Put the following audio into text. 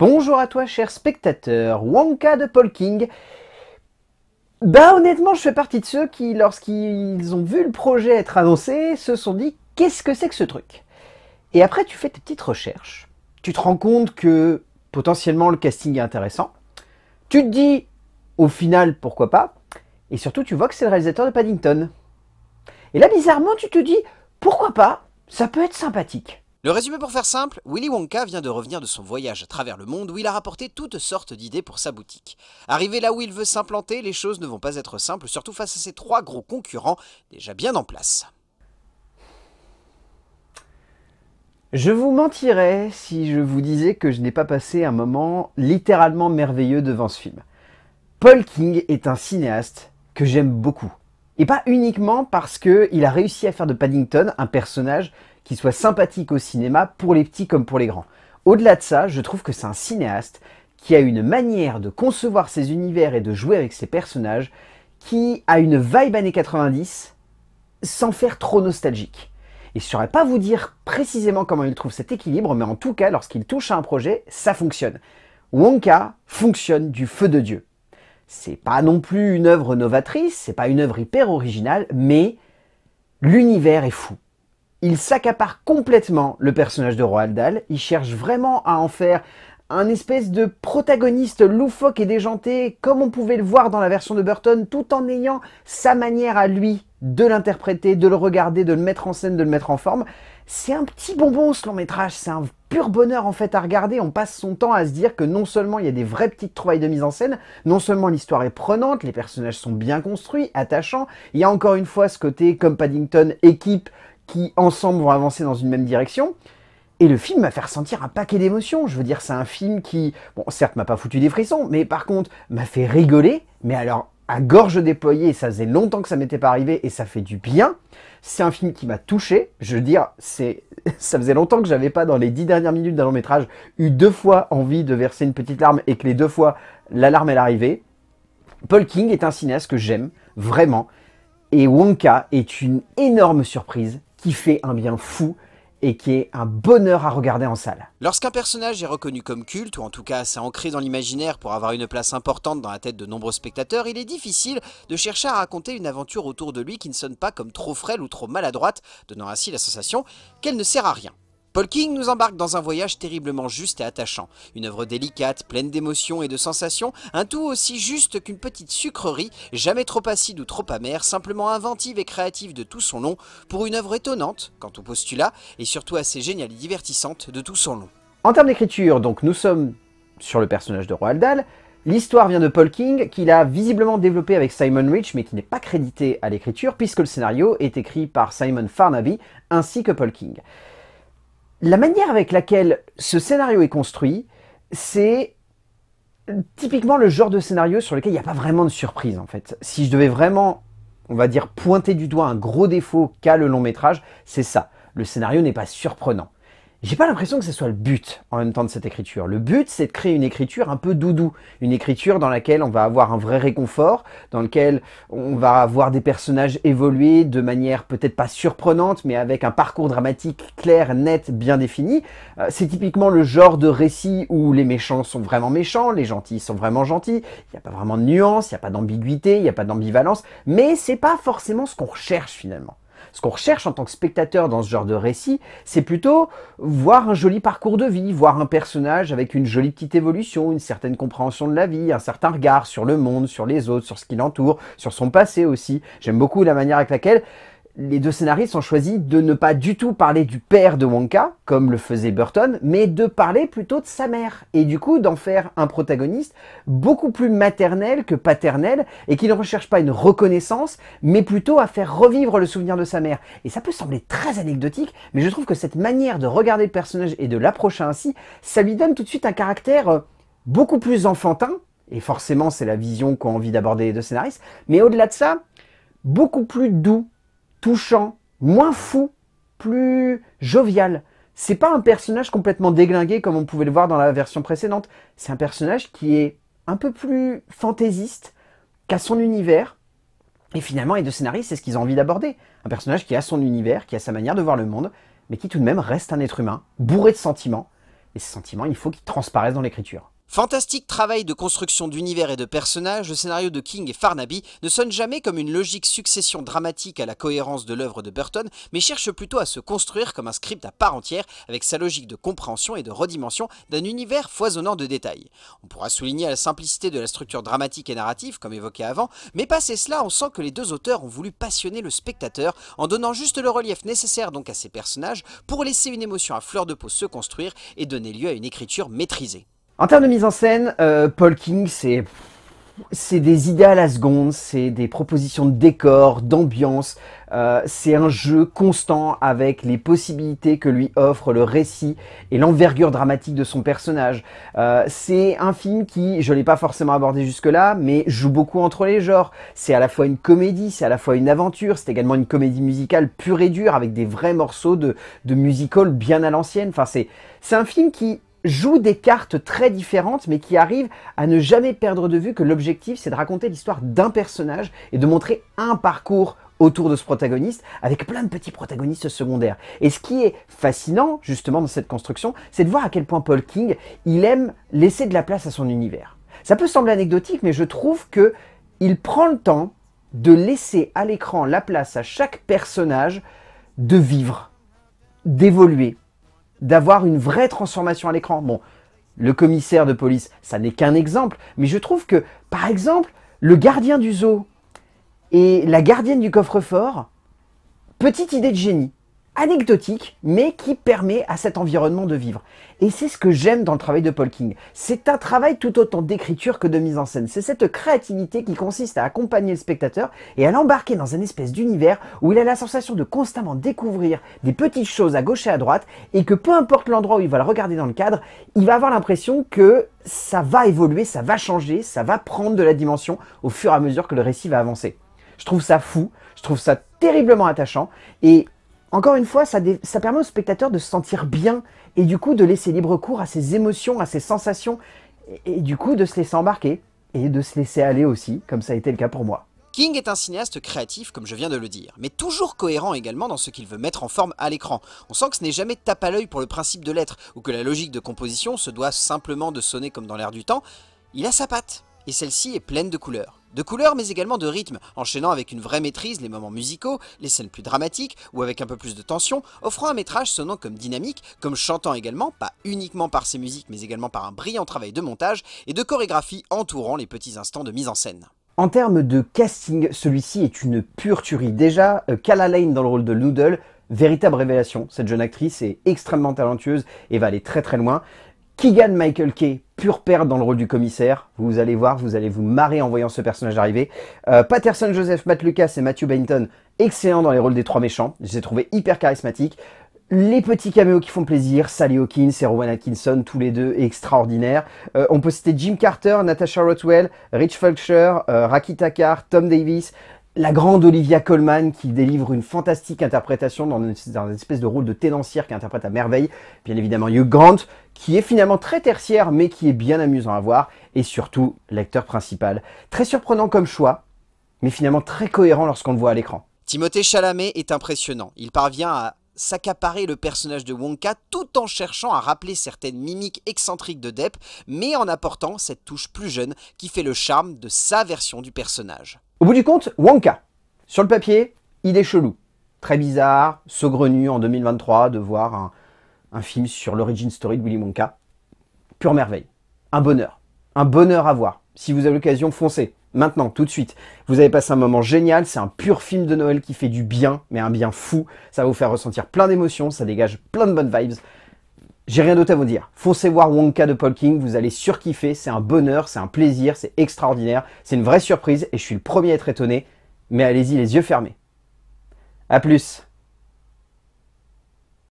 Bonjour à toi cher spectateur, Wonka de Paul King. Bah honnêtement, je fais partie de ceux qui, lorsqu'ils ont vu le projet être annoncé, se sont dit « qu'est-ce que c'est que ce truc ?» Et après, tu fais tes petites recherches, tu te rends compte que potentiellement le casting est intéressant, tu te dis « au final, pourquoi pas ?» et surtout tu vois que c'est le réalisateur de Paddington. Et là, bizarrement, tu te dis « pourquoi pas Ça peut être sympathique. » Le résumé pour faire simple, Willy Wonka vient de revenir de son voyage à travers le monde où il a rapporté toutes sortes d'idées pour sa boutique. Arrivé là où il veut s'implanter, les choses ne vont pas être simples, surtout face à ses trois gros concurrents déjà bien en place. Je vous mentirais si je vous disais que je n'ai pas passé un moment littéralement merveilleux devant ce film. Paul King est un cinéaste que j'aime beaucoup. Et pas uniquement parce qu'il a réussi à faire de Paddington un personnage qui soit sympathique au cinéma pour les petits comme pour les grands. Au-delà de ça, je trouve que c'est un cinéaste qui a une manière de concevoir ses univers et de jouer avec ses personnages qui a une vibe années 90 sans faire trop nostalgique. Et je ne saurais pas vous dire précisément comment il trouve cet équilibre, mais en tout cas, lorsqu'il touche à un projet, ça fonctionne. Wonka fonctionne du feu de Dieu. C'est pas non plus une œuvre novatrice, c'est pas une œuvre hyper originale, mais l'univers est fou il s'accapare complètement le personnage de Roald Dahl. Il cherche vraiment à en faire un espèce de protagoniste loufoque et déjanté, comme on pouvait le voir dans la version de Burton, tout en ayant sa manière à lui de l'interpréter, de le regarder, de le mettre en scène, de le mettre en forme. C'est un petit bonbon ce long métrage, c'est un pur bonheur en fait à regarder, on passe son temps à se dire que non seulement il y a des vraies petites trouvailles de mise en scène, non seulement l'histoire est prenante, les personnages sont bien construits, attachants, il y a encore une fois ce côté comme Paddington, équipe, qui ensemble vont avancer dans une même direction. Et le film m'a fait ressentir un paquet d'émotions. Je veux dire, c'est un film qui, bon, certes, m'a pas foutu des frissons, mais par contre, m'a fait rigoler. Mais alors, à gorge déployée, ça faisait longtemps que ça m'était pas arrivé et ça fait du bien. C'est un film qui m'a touché. Je veux dire, c'est, ça faisait longtemps que j'avais pas, dans les dix dernières minutes d'un long métrage, eu deux fois envie de verser une petite larme et que les deux fois, l'alarme, elle arrivée. Paul King est un cinéaste que j'aime, vraiment. Et Wonka est une énorme surprise qui fait un bien fou et qui est un bonheur à regarder en salle. Lorsqu'un personnage est reconnu comme culte, ou en tout cas assez ancré dans l'imaginaire pour avoir une place importante dans la tête de nombreux spectateurs, il est difficile de chercher à raconter une aventure autour de lui qui ne sonne pas comme trop frêle ou trop maladroite, donnant ainsi la sensation qu'elle ne sert à rien. Paul King nous embarque dans un voyage terriblement juste et attachant. Une œuvre délicate, pleine d'émotions et de sensations, un tout aussi juste qu'une petite sucrerie, jamais trop acide ou trop amère, simplement inventive et créative de tout son long, pour une œuvre étonnante, quant au postulat, et surtout assez géniale et divertissante de tout son long. En termes d'écriture, donc nous sommes sur le personnage de Roald Dahl, L'histoire vient de Paul King, qu'il a visiblement développé avec Simon Rich, mais qui n'est pas crédité à l'écriture, puisque le scénario est écrit par Simon Farnaby, ainsi que Paul King la manière avec laquelle ce scénario est construit, c'est typiquement le genre de scénario sur lequel il n'y a pas vraiment de surprise en fait. Si je devais vraiment, on va dire, pointer du doigt un gros défaut qu'a le long métrage, c'est ça. Le scénario n'est pas surprenant. J'ai pas l'impression que ce soit le but en même temps de cette écriture. Le but, c'est de créer une écriture un peu doudou, une écriture dans laquelle on va avoir un vrai réconfort, dans laquelle on va avoir des personnages évoluer de manière peut-être pas surprenante, mais avec un parcours dramatique clair, net, bien défini. Euh, c'est typiquement le genre de récit où les méchants sont vraiment méchants, les gentils sont vraiment gentils, il n'y a pas vraiment de nuance, il n'y a pas d'ambiguïté, il n'y a pas d'ambivalence, mais c'est pas forcément ce qu'on recherche finalement. Ce qu'on recherche en tant que spectateur dans ce genre de récit, c'est plutôt voir un joli parcours de vie, voir un personnage avec une jolie petite évolution, une certaine compréhension de la vie, un certain regard sur le monde, sur les autres, sur ce qui l'entoure, sur son passé aussi. J'aime beaucoup la manière avec laquelle les deux scénaristes ont choisi de ne pas du tout parler du père de Wonka, comme le faisait Burton, mais de parler plutôt de sa mère, et du coup d'en faire un protagoniste beaucoup plus maternel que paternel, et qui ne recherche pas une reconnaissance, mais plutôt à faire revivre le souvenir de sa mère. Et ça peut sembler très anecdotique, mais je trouve que cette manière de regarder le personnage et de l'approcher ainsi, ça lui donne tout de suite un caractère euh, beaucoup plus enfantin, et forcément c'est la vision qu'ont envie d'aborder les deux scénaristes, mais au-delà de ça, beaucoup plus doux, touchant, moins fou, plus jovial. C'est pas un personnage complètement déglingué comme on pouvait le voir dans la version précédente. C'est un personnage qui est un peu plus fantaisiste, qu'à son univers. Et finalement, les deux scénaristes, c'est ce qu'ils ont envie d'aborder. Un personnage qui a son univers, qui a sa manière de voir le monde, mais qui tout de même reste un être humain, bourré de sentiments. Et ces sentiments, il faut qu'ils transparaissent dans l'écriture. Fantastique travail de construction d'univers et de personnages, le scénario de King et Farnaby ne sonne jamais comme une logique succession dramatique à la cohérence de l'œuvre de Burton, mais cherche plutôt à se construire comme un script à part entière avec sa logique de compréhension et de redimension d'un univers foisonnant de détails. On pourra souligner la simplicité de la structure dramatique et narrative, comme évoqué avant, mais passé cela, on sent que les deux auteurs ont voulu passionner le spectateur en donnant juste le relief nécessaire donc à ces personnages pour laisser une émotion à fleur de peau se construire et donner lieu à une écriture maîtrisée. En termes de mise en scène, euh, Paul King, c'est... C'est des idées à la seconde, c'est des propositions de décor, d'ambiance, euh, c'est un jeu constant avec les possibilités que lui offre le récit et l'envergure dramatique de son personnage. Euh, c'est un film qui, je l'ai pas forcément abordé jusque-là, mais joue beaucoup entre les genres. C'est à la fois une comédie, c'est à la fois une aventure, c'est également une comédie musicale pure et dure avec des vrais morceaux de, de musical bien à l'ancienne. Enfin, c'est un film qui joue des cartes très différentes, mais qui arrivent à ne jamais perdre de vue que l'objectif, c'est de raconter l'histoire d'un personnage et de montrer un parcours autour de ce protagoniste, avec plein de petits protagonistes secondaires. Et ce qui est fascinant, justement, dans cette construction, c'est de voir à quel point Paul King, il aime laisser de la place à son univers. Ça peut sembler anecdotique, mais je trouve que il prend le temps de laisser à l'écran la place à chaque personnage de vivre, d'évoluer, d'avoir une vraie transformation à l'écran. Bon, le commissaire de police, ça n'est qu'un exemple, mais je trouve que, par exemple, le gardien du zoo et la gardienne du coffre-fort, petite idée de génie anecdotique, mais qui permet à cet environnement de vivre. Et c'est ce que j'aime dans le travail de Paul King. C'est un travail tout autant d'écriture que de mise en scène. C'est cette créativité qui consiste à accompagner le spectateur et à l'embarquer dans un espèce d'univers où il a la sensation de constamment découvrir des petites choses à gauche et à droite et que peu importe l'endroit où il va le regarder dans le cadre, il va avoir l'impression que ça va évoluer, ça va changer, ça va prendre de la dimension au fur et à mesure que le récit va avancer. Je trouve ça fou, je trouve ça terriblement attachant et encore une fois, ça, permet au spectateur de se sentir bien et du coup de laisser libre cours à ses émotions, à ses sensations et, et du coup de se laisser embarquer et de se laisser aller aussi, comme ça a été le cas pour moi. King est un cinéaste créatif, comme je viens de le dire, mais toujours cohérent également dans ce qu'il veut mettre en forme à l'écran. On sent que ce n'est jamais tape à l'œil pour le principe de l'être, ou que la logique de composition se doit simplement de sonner comme dans l'air du temps. Il a sa patte, et celle-ci est pleine de couleurs de couleurs mais également de rythme, enchaînant avec une vraie maîtrise les moments musicaux, les scènes plus dramatiques ou avec un peu plus de tension, offrant un métrage sonnant comme dynamique, comme chantant également, pas uniquement par ses musiques mais également par un brillant travail de montage et de chorégraphie entourant les petits instants de mise en scène. En termes de casting, celui-ci est une pure tuerie. Déjà, Kala euh, Lane dans le rôle de Noodle, véritable révélation. Cette jeune actrice est extrêmement talentueuse et va aller très très loin. Keegan Michael Kay pure perte dans le rôle du commissaire. Vous allez voir, vous allez vous marrer en voyant ce personnage arriver. Euh, Patterson Joseph, Matt Lucas et Matthew Benton, excellents dans les rôles des trois méchants. Je les ai trouvés hyper charismatiques. Les petits caméos qui font plaisir, Sally Hawkins et Rowan Atkinson, tous les deux extraordinaires. Euh, on peut citer Jim Carter, Natasha Rothwell, Rich Fulcher, euh, Raki Tom Davis la grande Olivia Colman qui délivre une fantastique interprétation dans une, espèce de rôle de ténancière qui interprète à merveille. Bien évidemment Hugh Grant qui est finalement très tertiaire mais qui est bien amusant à voir et surtout l'acteur principal. Très surprenant comme choix mais finalement très cohérent lorsqu'on le voit à l'écran. Timothée Chalamet est impressionnant. Il parvient à s'accaparer le personnage de Wonka tout en cherchant à rappeler certaines mimiques excentriques de Depp, mais en apportant cette touche plus jeune qui fait le charme de sa version du personnage. Au bout du compte, Wonka. Sur le papier, il est chelou. Très bizarre, saugrenu en 2023 de voir un, film sur l'origin story de Willy Wonka. Pure merveille. Un bonheur. Un bonheur à voir. Si vous avez l'occasion, foncez. Maintenant, tout de suite. Vous avez passé un moment génial. C'est un pur film de Noël qui fait du bien, mais un bien fou. Ça va vous faire ressentir plein d'émotions. Ça dégage plein de bonnes vibes. J'ai rien d'autre à vous dire. Foncez voir Wonka de Paul King, vous allez surkiffer, c'est un bonheur, c'est un plaisir, c'est extraordinaire, c'est une vraie surprise et je suis le premier à être étonné, mais allez-y les yeux fermés. A plus